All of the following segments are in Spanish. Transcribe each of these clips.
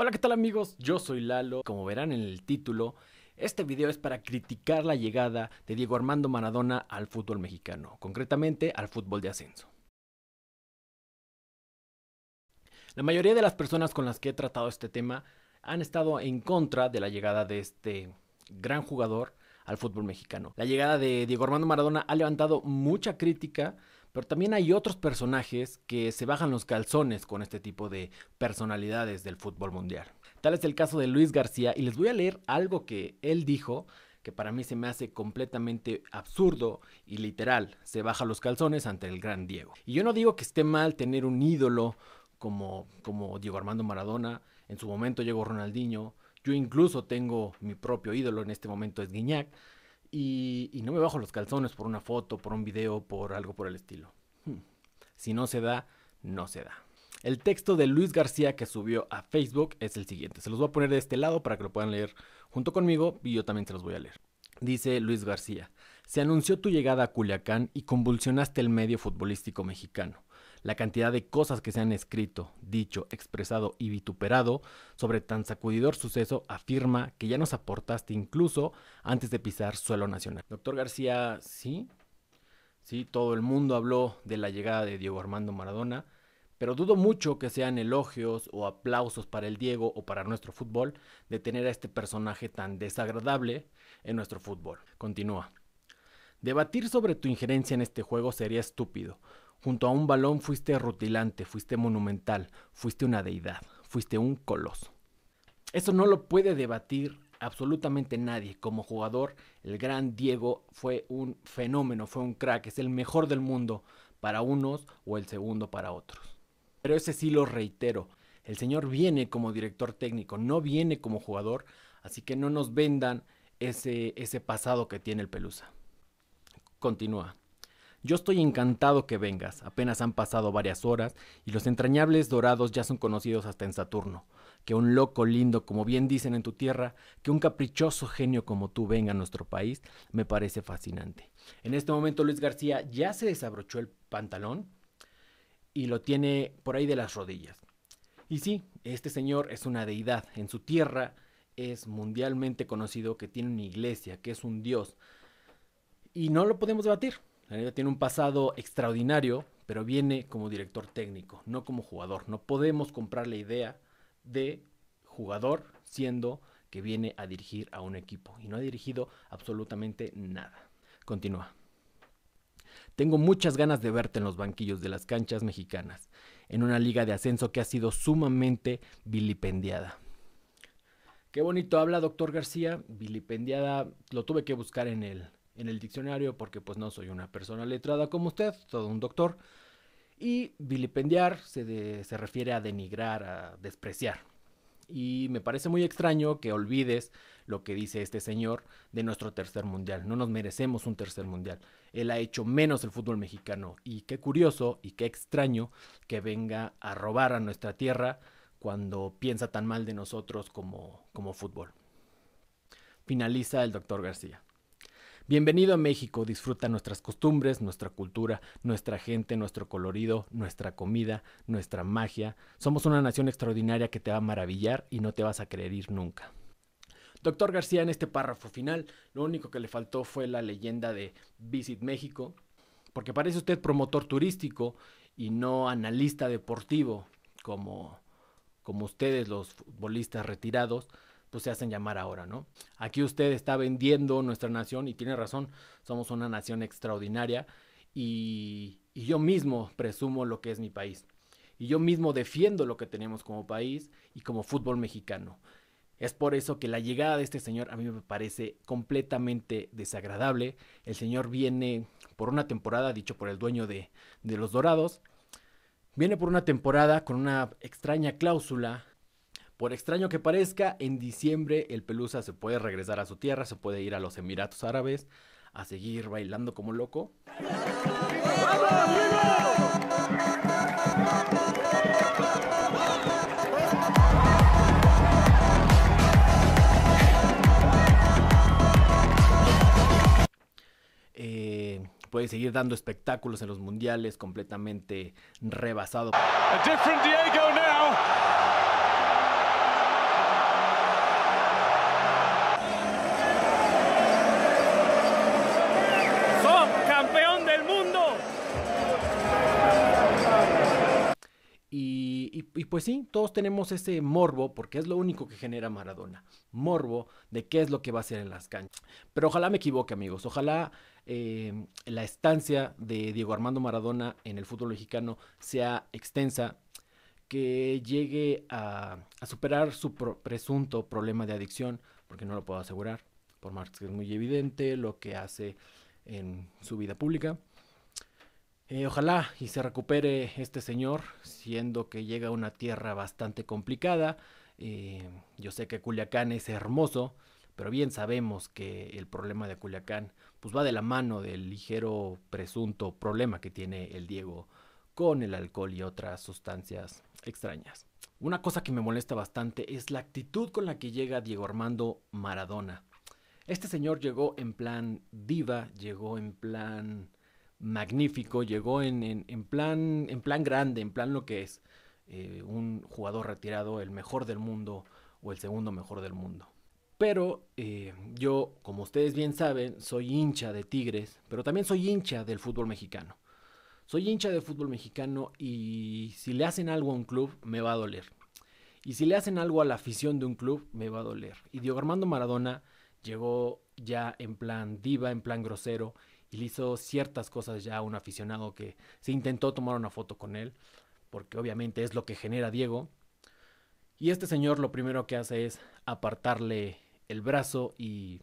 Hola, ¿qué tal amigos? Yo soy Lalo. Como verán en el título, este video es para criticar la llegada de Diego Armando Maradona al fútbol mexicano, concretamente al fútbol de ascenso. La mayoría de las personas con las que he tratado este tema han estado en contra de la llegada de este gran jugador al fútbol mexicano. La llegada de Diego Armando Maradona ha levantado mucha crítica pero también hay otros personajes que se bajan los calzones con este tipo de personalidades del fútbol mundial. Tal es el caso de Luis García y les voy a leer algo que él dijo que para mí se me hace completamente absurdo y literal. Se baja los calzones ante el gran Diego. Y yo no digo que esté mal tener un ídolo como, como Diego Armando Maradona, en su momento llegó Ronaldinho, yo incluso tengo mi propio ídolo en este momento es Guiñac, y, no me bajo los calzones por una foto, por un video, por algo por el estilo. Hmm. Si no se da, no se da. El texto de Luis García que subió a Facebook es el siguiente. Se los voy a poner de este lado para que lo puedan leer junto conmigo y yo también se los voy a leer. Dice Luis García, se anunció tu llegada a Culiacán y convulsionaste el medio futbolístico mexicano la cantidad de cosas que se han escrito, dicho, expresado y vituperado sobre tan sacudidor suceso afirma que ya nos aportaste incluso antes de pisar suelo nacional. Doctor García, sí, sí, todo el mundo habló de la llegada de Diego Armando Maradona, pero dudo mucho que sean elogios o aplausos para el Diego o para nuestro fútbol de tener a este personaje tan desagradable en nuestro fútbol. Continúa. Debatir sobre tu injerencia en este juego sería estúpido Junto a un balón fuiste rutilante, fuiste monumental, fuiste una deidad, fuiste un coloso. Eso no lo puede debatir absolutamente nadie. Como jugador, el gran Diego fue un fenómeno, fue un crack, es el mejor del mundo para unos o el segundo para otros. Pero ese sí lo reitero, el señor viene como director técnico, no viene como jugador, así que no nos vendan ese, ese pasado que tiene el Pelusa. Continúa. Yo estoy encantado que vengas, apenas han pasado varias horas y los entrañables dorados ya son conocidos hasta en Saturno. Que un loco lindo, como bien dicen en tu tierra, que un caprichoso genio como tú venga a nuestro país, me parece fascinante. En este momento Luis García ya se desabrochó el pantalón y lo tiene por ahí de las rodillas. Y sí, este señor es una deidad. En su tierra es mundialmente conocido que tiene una iglesia, que es un dios. Y no lo podemos debatir. La neta tiene un pasado extraordinario, pero viene como director técnico, no como jugador. No podemos comprar la idea de jugador siendo que viene a dirigir a un equipo y no ha dirigido absolutamente nada. Continúa. Tengo muchas ganas de verte en los banquillos de las canchas mexicanas, en una liga de ascenso que ha sido sumamente vilipendiada. Qué bonito habla, doctor García. Vilipendiada, lo tuve que buscar en el, en el diccionario porque pues no soy una persona letrada como usted, todo un doctor. Y vilipendiar se, se refiere a denigrar, a despreciar. Y me parece muy extraño que olvides lo que dice este señor de nuestro tercer mundial. No nos merecemos un tercer mundial. Él ha hecho menos el fútbol mexicano. Y qué curioso y qué extraño que venga a robar a nuestra tierra cuando piensa tan mal de nosotros como, como fútbol. Finaliza el doctor García. Bienvenido a México, disfruta nuestras costumbres, nuestra cultura, nuestra gente, nuestro colorido, nuestra comida, nuestra magia. Somos una nación extraordinaria que te va a maravillar y no te vas a creer ir nunca. Doctor García, en este párrafo final, lo único que le faltó fue la leyenda de Visit México, porque parece usted promotor turístico y no analista deportivo como ustedes los futbolistas retirados pues se hacen llamar ahora, ¿no? Aquí usted está vendiendo nuestra nación y tiene razón, somos una nación extraordinaria y, yo mismo presumo lo que es mi país. Y yo mismo defiendo lo que tenemos como país y como fútbol mexicano. Es por eso que la llegada de este señor a mí me parece completamente desagradable. El señor viene por una temporada, dicho por el dueño de, de los Dorados, viene por una temporada con una extraña cláusula por extraño que parezca, en diciembre el Pelusa se puede regresar a su tierra, se puede ir a los Emiratos Árabes a seguir bailando como loco. Eh, puede seguir dando espectáculos en los mundiales completamente rebasado. pues sí, todos tenemos ese morbo, porque es lo único que genera Maradona, morbo de qué es lo que va a hacer en las canchas. Pero ojalá me equivoque, amigos, ojalá eh, la estancia de Diego Armando Maradona en el fútbol mexicano sea extensa, que llegue a, superar su presunto problema de adicción, porque no lo puedo asegurar, por más que es muy evidente lo que hace en su vida pública. Eh, ojalá y se recupere este señor, siendo que llega a una tierra bastante complicada. Eh, yo sé que Culiacán es hermoso, pero bien sabemos que el problema de Culiacán pues va de la mano del ligero presunto problema que tiene el Diego con el alcohol y otras sustancias extrañas. Una cosa que me molesta bastante es la actitud con la que llega Diego Armando Maradona. Este señor llegó en plan diva, llegó en plan magnífico, llegó en, plan, en plan grande, en plan lo que es eh, un jugador retirado, el mejor del mundo o el segundo mejor del mundo. Pero eh, yo, como ustedes bien saben, soy hincha de Tigres, pero también soy hincha del fútbol mexicano. Soy hincha del fútbol mexicano y si le hacen algo a un club, me va a doler. Y si le hacen algo a la afición de un club, me va a doler. Y Diego Armando Maradona llegó ya en plan diva, en plan grosero, y le hizo ciertas cosas ya a un aficionado que se intentó tomar una foto con él, porque obviamente es lo que genera Diego. Y este señor lo primero que hace es apartarle el brazo y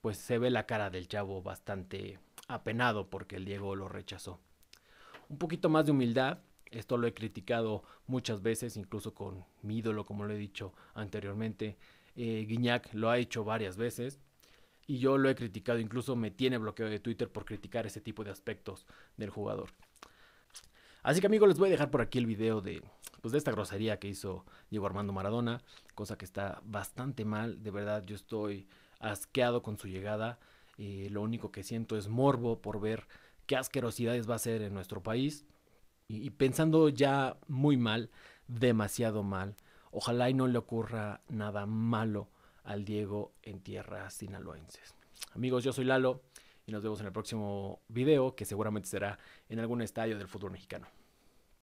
pues se ve la cara del chavo bastante apenado porque el Diego lo rechazó. Un poquito más de humildad, esto lo he criticado muchas veces, incluso con mi ídolo, como lo he dicho anteriormente. Eh, Guiñac lo ha hecho varias veces y yo lo he criticado, incluso me tiene bloqueo de Twitter por criticar ese tipo de aspectos del jugador. Así que amigos, les voy a dejar por aquí el video de, pues, de esta grosería que hizo Diego Armando Maradona, cosa que está bastante mal, de verdad yo estoy asqueado con su llegada, y eh, lo único que siento es morbo por ver qué asquerosidades va a ser en nuestro país y pensando ya muy mal, demasiado mal, ojalá y no le ocurra nada malo al Diego en tierras sinaloenses. Amigos, yo soy Lalo y nos vemos en el próximo video que seguramente será en algún estadio del fútbol mexicano.